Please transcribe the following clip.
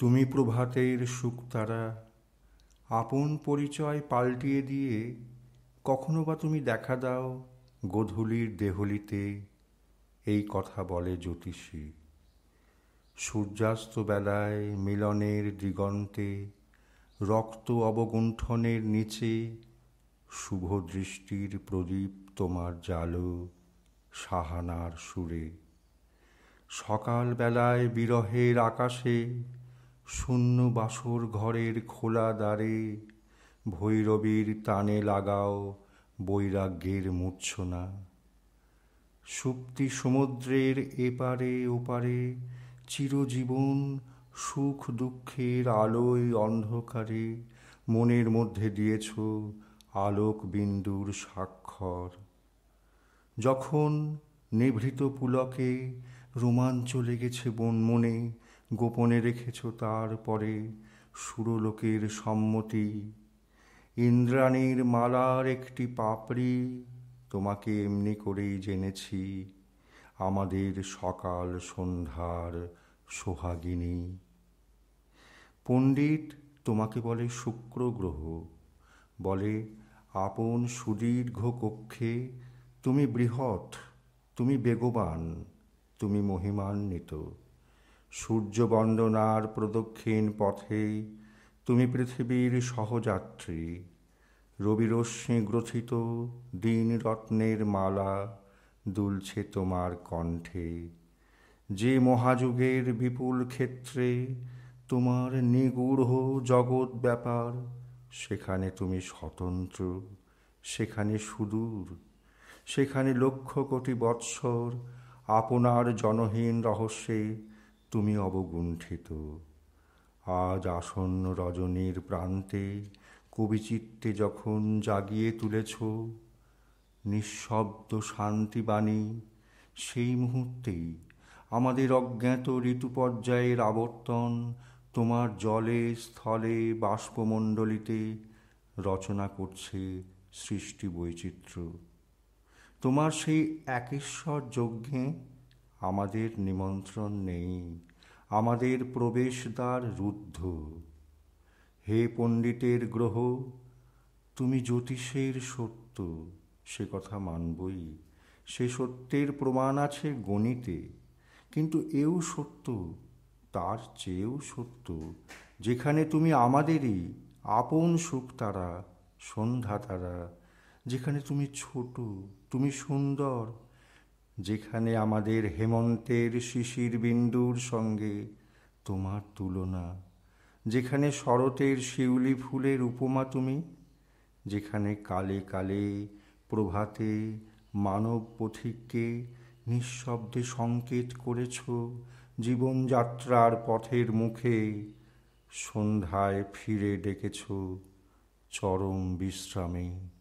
তুমি প্রভাতের শুকতারা আপন পরিচয় পাল্টিয়ে দিয়ে কখনো বা তুমি দেখা দাও গোধূলির দেহলিতে এই কথা বলে জ্যোতিষী সূর্যাস্ত বেলায় মিলনের দিগন্তে রক্ত অবগুণ্ঠনের নিচে শুভ দৃষ্টির প্রদীপ তোমার জালো সাহানার সুরে সকালবেলায় বিরহের আকাশে শূন্য বাসর ঘরের খোলা দ্বারে ভৈরবীর তানে লাগাও বৈরাগ্যের মূর্ছনা সুপ্তি সমুদ্রের এপারে ওপারে চিরজীবন সুখ দুঃখের আলোয় অন্ধকারে মনের মধ্যে দিয়েছ আলোক বিন্দুর স্বাক্ষর যখন নিভৃত পুলকে রোমাঞ্চ লেগেছে বন মনে গোপনে রেখেছ তারপরে সুরলোকের সম্মতি ইন্দ্রাণীর মালার একটি পাপড়ি তোমাকে এমনি করেই জেনেছি আমাদের সকাল সন্ধ্যার সোহাগিনী পণ্ডিত তোমাকে বলে শুক্র গ্রহ বলে আপন সুদীর্ঘ কক্ষে তুমি বৃহৎ তুমি বেগবান তুমি মহিমান্বিত সূর্যবন্দনার প্রদক্ষিণ পথে তুমি পৃথিবীর সহযাত্রী রবিরশ্মি গ্রথিত দিন রত্নের মালা দুলছে তোমার কণ্ঠে যে মহাযুগের বিপুল ক্ষেত্রে তোমার নিগূঢ় জগৎ ব্যাপার সেখানে তুমি স্বতন্ত্র সেখানে সুদূর সেখানে লক্ষ কোটি বৎসর আপনার জনহীন রহস্যে তুমি অবগুণ্ঠিত আজ আসন্ন রজনীর প্রান্তে কবিচিত্তে যখন জাগিয়ে তুলেছ নিঃশব্দ শান্তিবাণী সেই মুহূর্তেই আমাদের অজ্ঞাত ঋতু পর্যায়ের আবর্তন তোমার জলে স্থলে বাষ্পমণ্ডলিতে রচনা করছে সৃষ্টি বৈচিত্র্য তোমার সেই একেশ্বর যজ্ঞে আমাদের নিমন্ত্রণ নেই আমাদের প্রবেশদ্বার রুদ্ধ হে পণ্ডিতের গ্রহ তুমি জ্যোতিষের সত্য সে কথা মানবই সে সত্যের প্রমাণ আছে গণিতে কিন্তু এও সত্য তার চেয়েও সত্য যেখানে তুমি আমাদেরই আপন সুখ তারা সন্ধ্যা তারা যেখানে তুমি ছোট তুমি সুন্দর যেখানে আমাদের হেমন্তের শিশির বিন্দুর সঙ্গে তোমার তুলনা যেখানে শরতের শিউলি ফুলের উপমা তুমি যেখানে কালে কালে প্রভাতে মানব পথিককে নিঃশব্দে সংকেত করেছ জীবনযাত্রার পথের মুখে সন্ধ্যায় ফিরে ডেকেছ চরম বিশ্রামে